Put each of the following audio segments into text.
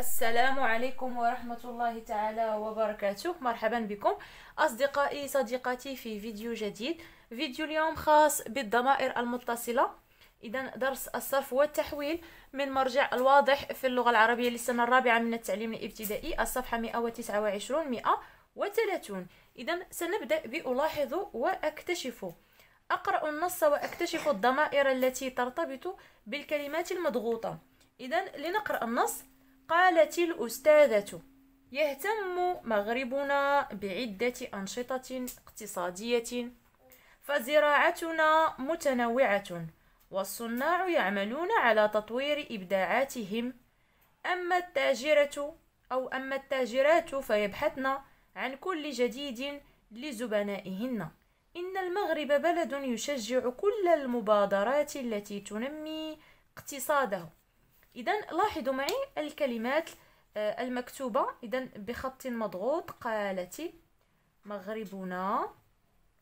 السلام عليكم ورحمة الله تعالى وبركاته مرحبا بكم أصدقائي صديقاتي في فيديو جديد فيديو اليوم خاص بالضمائر المتصلة إذا درس الصرف والتحويل من مرجع الواضح في اللغة العربية للسنة الرابعة من التعليم الابتدائي الصفحة 129 130 إذا سنبدأ بألاحظ وأكتشف أقرأ النص وأكتشف الضمائر التي ترتبط بالكلمات المضغوطة إذا لنقرأ النص قالت الأستاذة يهتم مغربنا بعدة أنشطة اقتصادية فزراعتنا متنوعة والصناع يعملون على تطوير إبداعاتهم أما التاجرة أو أما التاجرات فيبحثن عن كل جديد لزبنائهن إن المغرب بلد يشجع كل المبادرات التي تنمي اقتصاده اذا لاحظوا معي الكلمات آه، المكتوبه اذا بخط مضغوط قالتي مغربنا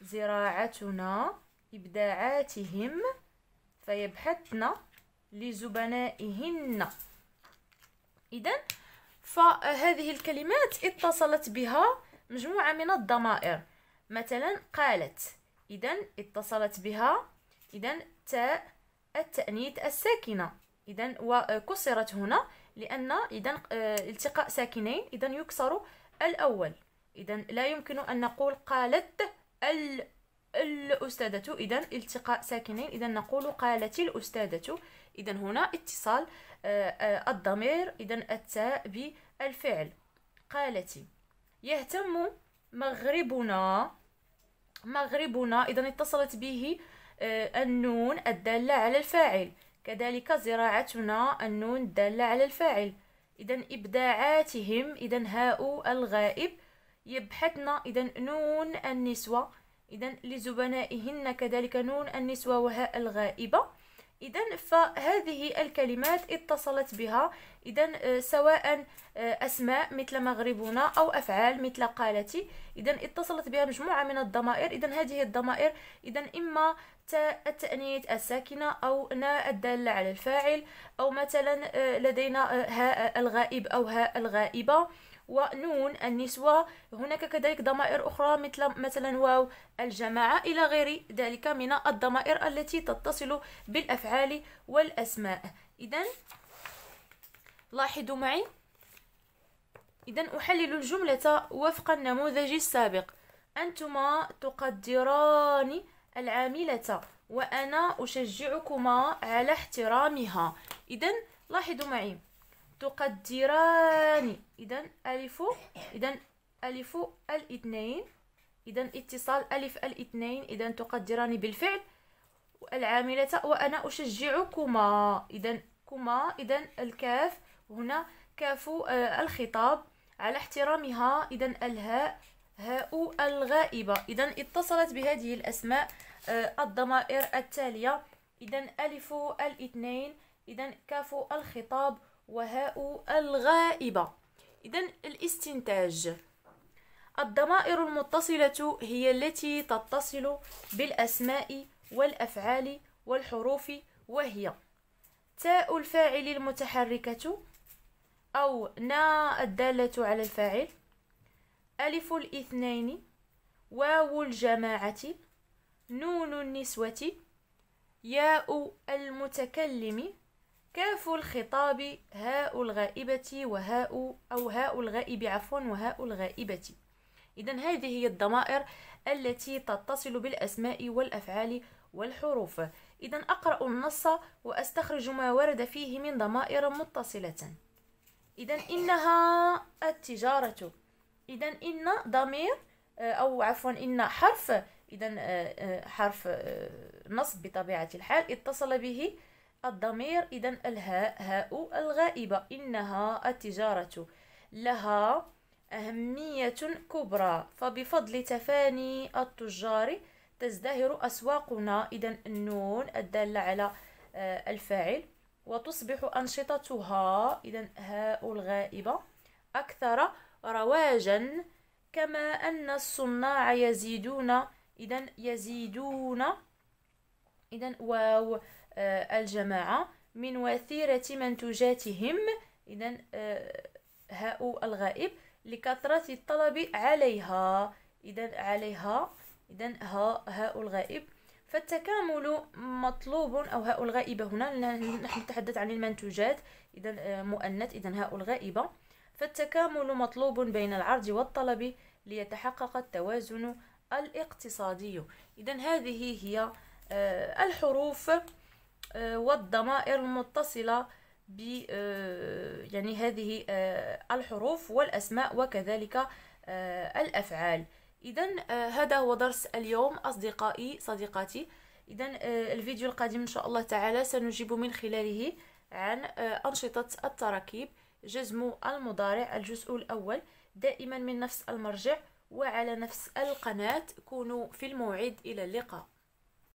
زراعتنا ابداعاتهم فيبحثن لزبنائهن اذا فهذه الكلمات اتصلت بها مجموعه من الضمائر مثلا قالت اذا اتصلت بها اذا تاء التانيث الساكنه اذا وكسرت آه، هنا لان اذا آه، التقاء ساكنين اذا يكسر الاول اذا لا يمكن ان نقول قالت ال الأستاذة إذا التقاء ساكنين إذا نقول قالت الأستاذة إذا هنا اتصال آه، الضمير إذا التاء بالفعل قالت يهتم مغربنا مغربنا إذا اتصلت به النون الدالة على الفاعل كذلك زراعتنا النون الدالة على الفاعل إذا إبداعاتهم إذا هاء الغائب يبحثن إذا نون النسوة إذا لزبنائهن كذلك نون النسوة وهاء الغائبة اذا فهذه الكلمات اتصلت بها اذا آه، سواء آه، اسماء مثل مغربنا او افعال مثل قالتي اذا اتصلت بها مجموعه من الضمائر اذا هذه الضمائر اذا اما تاء التأنيث الساكنة أو ناء الدالة على الفاعل أو مثلا آه، لدينا هاء الغائب أو هاء الغائبة ونون النسوة هناك كذلك ضمائر أخرى مثل مثلا واو الجماعة إلى غير ذلك من الضمائر التي تتصل بالأفعال والأسماء إذا لاحظوا معي إذا أحلل الجملة وفق النموذج السابق أنتما تقدران العاملة وأنا أشجعكما على احترامها إذا لاحظوا معي تقدران اذا الف اذا الف الاثنين اذا اتصال الف الاثنين اذا تقدران بالفعل العامله وانا اشجعكما اذا كما اذا الكاف هنا كاف آه، الخطاب على احترامها اذا الهاء هاء الغائبه اذا اتصلت بهذه الاسماء آه، الضمائر التاليه اذا الف الاثنين اذا كاف الخطاب وهاء الغائبة إذا الاستنتاج الضمائر المتصلة هي التي تتصل بالأسماء والأفعال والحروف وهي تاء الفاعل المتحركة أو نا الدالة على الفاعل ألف الاثنين واو الجماعة نون النسوة ياء المتكلم كاف الخطاب هاء الغائبة وهاء أو هاء الغائب عفوا وهاء الغائبة إذا هذه هي الضمائر التي تتصل بالأسماء والأفعال والحروف إذا أقرأ النص وأستخرج ما ورد فيه من ضمائر متصلة إذا إنها التجارة إذا إن ضمير آه، أو عفوا إن حرف إذا آه، آه، حرف نصب بطبيعة الحال اتصل به الضمير إذا الهاء هاء الغائبة إنها التجارة لها أهمية كبرى فبفضل تفاني التجار تزدهر أسواقنا إذا النون الدالة على آه، الفاعل وتصبح أنشطتها إذا هاء الغائبة أكثر رواجا كما أن الصناع يزيدون إذا يزيدون إذا واو آه، الجماعة من وثيرة منتوجاتهم إذا آه، هاء الغائب لكثرة الطلب عليها إذا عليها إذا ها هاء الغائب فالتكامل مطلوب أو هاء الغائبة هنا نحن نتحدث عن المنتوجات إذا آه، مؤنث إذا هاء الغائبة فالتكامل مطلوب بين العرض والطلب ليتحقق التوازن الاقتصادي إذا هذه هي الحروف آه، والضمائر المتصلة ب آه، يعني هذه آه، الحروف والأسماء وكذلك الأفعال إذا هذا هو درس اليوم أصدقائي صديقاتي إذا الفيديو القادم إن شاء الله تعالى سنجيب من خلاله عن أنشطة التراكيب جزم المضارع الجزء الأول دائما من نفس المرجع وعلى نفس القناة كونوا في الموعد إلى اللقاء